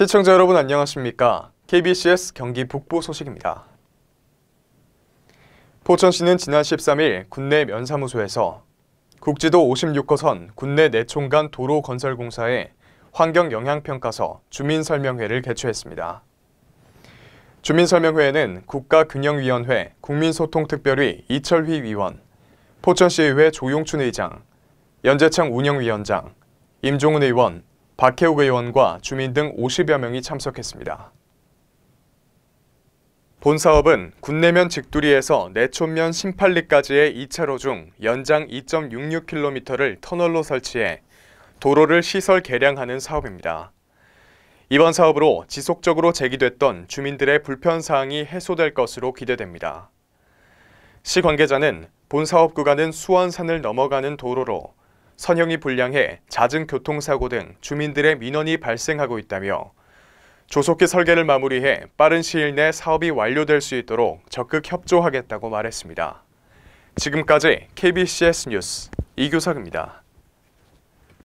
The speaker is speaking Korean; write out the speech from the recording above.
시청자 여러분 안녕하십니까? KBCS 경기 북부 소식입니다. 포천시는 지난 13일 군내 면사무소에서 국지도 56호선 군내 내총간 도로 건설 공사의 환경 영향평가서 주민설명회를 개최했습니다. 주민설명회에는 국가균형위원회 국민소통특별위 이철휘 위원, 포천시의회 조용춘 의장, 연재청 운영위원장, 임종훈 의원, 박혜욱 의원과 주민 등 50여 명이 참석했습니다. 본 사업은 군내면 직두리에서 내촌면 심팔리까지의 2차로 중 연장 2.66km를 터널로 설치해 도로를 시설 개량하는 사업입니다. 이번 사업으로 지속적으로 제기됐던 주민들의 불편사항이 해소될 것으로 기대됩니다. 시 관계자는 본 사업 구간은 수원산을 넘어가는 도로로 선형이 불량해 잦은 교통사고 등 주민들의 민원이 발생하고 있다며 조속히 설계를 마무리해 빠른 시일 내 사업이 완료될 수 있도록 적극 협조하겠다고 말했습니다. 지금까지 KBCS 뉴스 이규석입니다.